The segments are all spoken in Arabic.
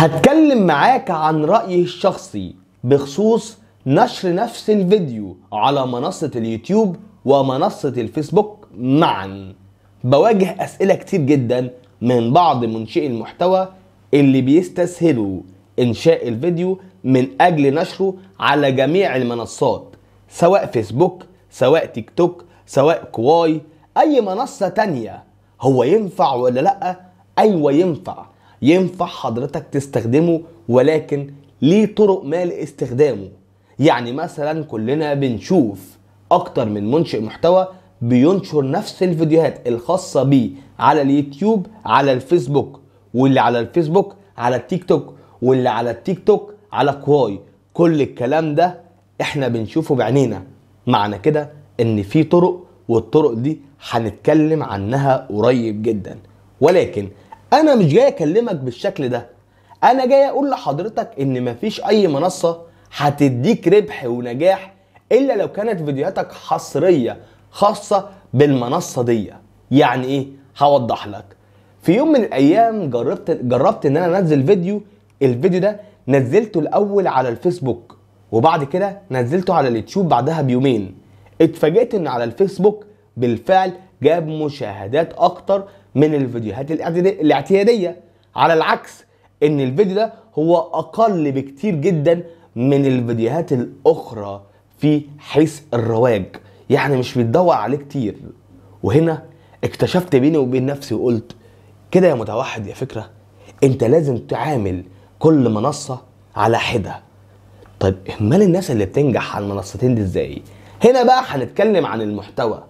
هتكلم معاك عن رأيي الشخصي بخصوص نشر نفس الفيديو على منصة اليوتيوب ومنصة الفيسبوك معا بواجه أسئلة كتير جدا من بعض منشئي المحتوى اللي بيستسهلوا إنشاء الفيديو من أجل نشره على جميع المنصات سواء فيسبوك سواء تيك توك سواء كواي أي منصة تانية هو ينفع ولا لأ؟ أيوة ينفع ينفع حضرتك تستخدمه ولكن ليه طرق ما لاستخدامه يعني مثلا كلنا بنشوف اكتر من منشئ محتوى بينشر نفس الفيديوهات الخاصة بيه على اليوتيوب على الفيسبوك واللي على الفيسبوك على التيك توك واللي على التيك توك على كواي كل الكلام ده احنا بنشوفه بعينينا معنى كده ان في طرق والطرق دي هنتكلم عنها قريب جدا ولكن انا مش جاي اكلمك بالشكل ده انا جاي اقول لحضرتك ان مفيش اي منصه هتديك ربح ونجاح الا لو كانت فيديوهاتك حصريه خاصه بالمنصه دي يعني ايه هوضح لك في يوم من الايام جربت جربت ان انا انزل فيديو الفيديو ده نزلته الاول على الفيسبوك وبعد كده نزلته على اليوتيوب بعدها بيومين اتفاجئت ان على الفيسبوك بالفعل جاب مشاهدات اكتر من الفيديوهات الاعتياديه على العكس ان الفيديو ده هو اقل بكتير جدا من الفيديوهات الاخرى في حيث الرواج يعني مش بتدور عليه كتير وهنا اكتشفت بيني وبين نفسي وقلت كده يا متوحد يا فكره انت لازم تعامل كل منصه على حده طيب امال الناس اللي بتنجح على المنصتين دي ازاي هنا بقى هنتكلم عن المحتوى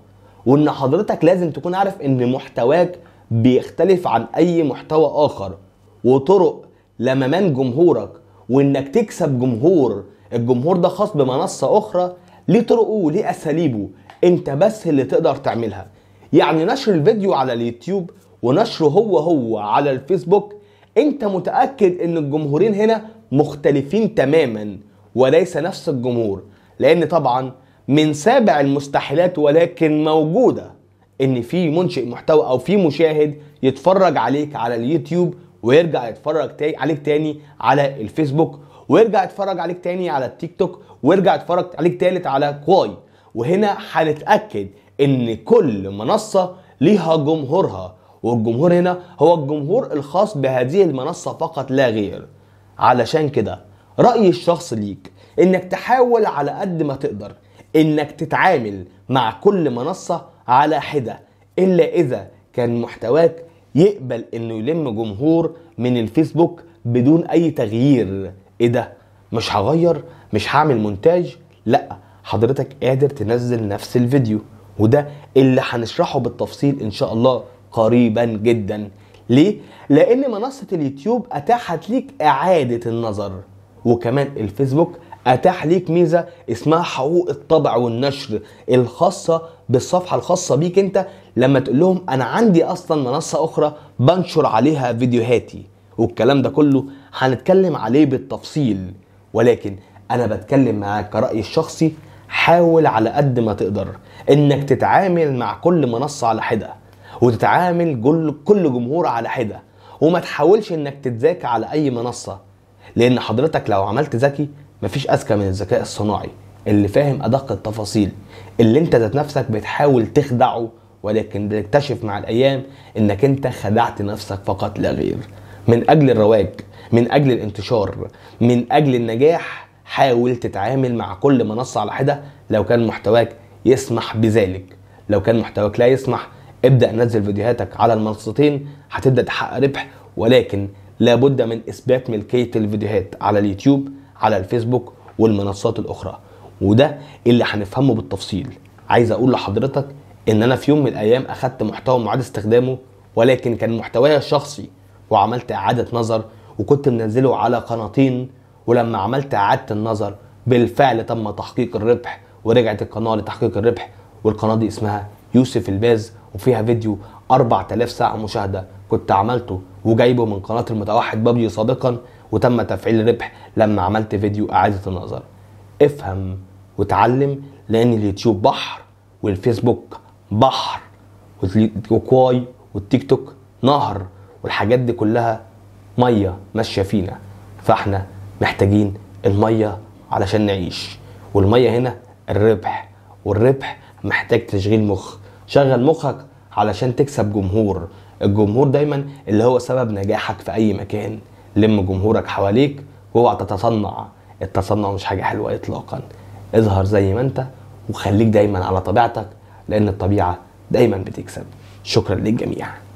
وان حضرتك لازم تكون عارف ان محتواك بيختلف عن اي محتوى اخر وطرق لممان جمهورك وانك تكسب جمهور الجمهور ده خاص بمنصة اخرى ليه طرقه وليه اساليبه انت بس اللي تقدر تعملها يعني نشر الفيديو على اليوتيوب ونشره هو هو على الفيسبوك انت متأكد ان الجمهورين هنا مختلفين تماما وليس نفس الجمهور لان طبعا من سابع المستحيلات ولكن موجوده ان في منشئ محتوى او في مشاهد يتفرج عليك على اليوتيوب ويرجع يتفرج تاي عليك تاني على الفيسبوك ويرجع يتفرج عليك تاني على التيك توك ويرجع يتفرج عليك تالت على كواي وهنا هنتاكد ان كل منصه ليها جمهورها والجمهور هنا هو الجمهور الخاص بهذه المنصه فقط لا غير علشان كده رايي الشخص ليك انك تحاول على قد ما تقدر انك تتعامل مع كل منصه على حده الا اذا كان محتواك يقبل انه يلم جمهور من الفيسبوك بدون اي تغيير ايه ده مش هغير مش هعمل مونتاج لا حضرتك قادر تنزل نفس الفيديو وده اللي هنشرحه بالتفصيل ان شاء الله قريبا جدا ليه لان منصه اليوتيوب اتاحت ليك اعاده النظر وكمان الفيسبوك اتاح ليك ميزه اسمها حقوق الطبع والنشر الخاصه بالصفحه الخاصه بيك انت لما تقول لهم انا عندي اصلا منصه اخرى بنشر عليها فيديوهاتي والكلام ده كله هنتكلم عليه بالتفصيل ولكن انا بتكلم معاك كرايي الشخصي حاول على قد ما تقدر انك تتعامل مع كل منصه على حده وتتعامل كل كل جمهور على حده وما تحاولش انك تتذاكى على اي منصه لان حضرتك لو عملت ذكي مفيش اذكى من الذكاء الصناعي اللي فاهم ادق التفاصيل اللي انت ذات نفسك بتحاول تخدعه ولكن بتكتشف مع الايام انك انت خدعت نفسك فقط لا غير من اجل الرواج من اجل الانتشار من اجل النجاح حاول تتعامل مع كل منصه على حده لو كان محتواك يسمح بذلك لو كان محتواك لا يسمح ابدا نزل فيديوهاتك على المنصتين هتبدا تحقق ربح ولكن لابد من اثبات ملكيه الفيديوهات على اليوتيوب على الفيسبوك والمنصات الاخرى وده اللي هنفهمه بالتفصيل عايز اقول لحضرتك ان انا في يوم من الايام اخدت محتوى معاد استخدامه ولكن كان محتواي الشخصي وعملت اعاده نظر وكنت منزله على قناتين ولما عملت اعاده النظر بالفعل تم تحقيق الربح ورجعت القناه لتحقيق الربح والقناه دي اسمها يوسف الباز وفيها فيديو 4000 ساعه مشاهده كنت عملته وجايبه من قناه المتوحد بابجي سابقا وتم تفعيل ربح لما عملت فيديو اعاده النظر افهم وتعلم لان اليوتيوب بحر والفيسبوك بحر وكواي والتيك توك نهر والحاجات دي كلها ميه ماشيه فينا فاحنا محتاجين الميه علشان نعيش والميه هنا الربح والربح محتاج تشغيل مخ شغل مخك علشان تكسب جمهور الجمهور دايما اللي هو سبب نجاحك في اي مكان لم جمهورك حواليك واوعى تتصنع التصنع مش حاجه حلوه اطلاقا اظهر زي ما انت وخليك دايما على طبيعتك لان الطبيعه دايما بتكسب شكرا للجميع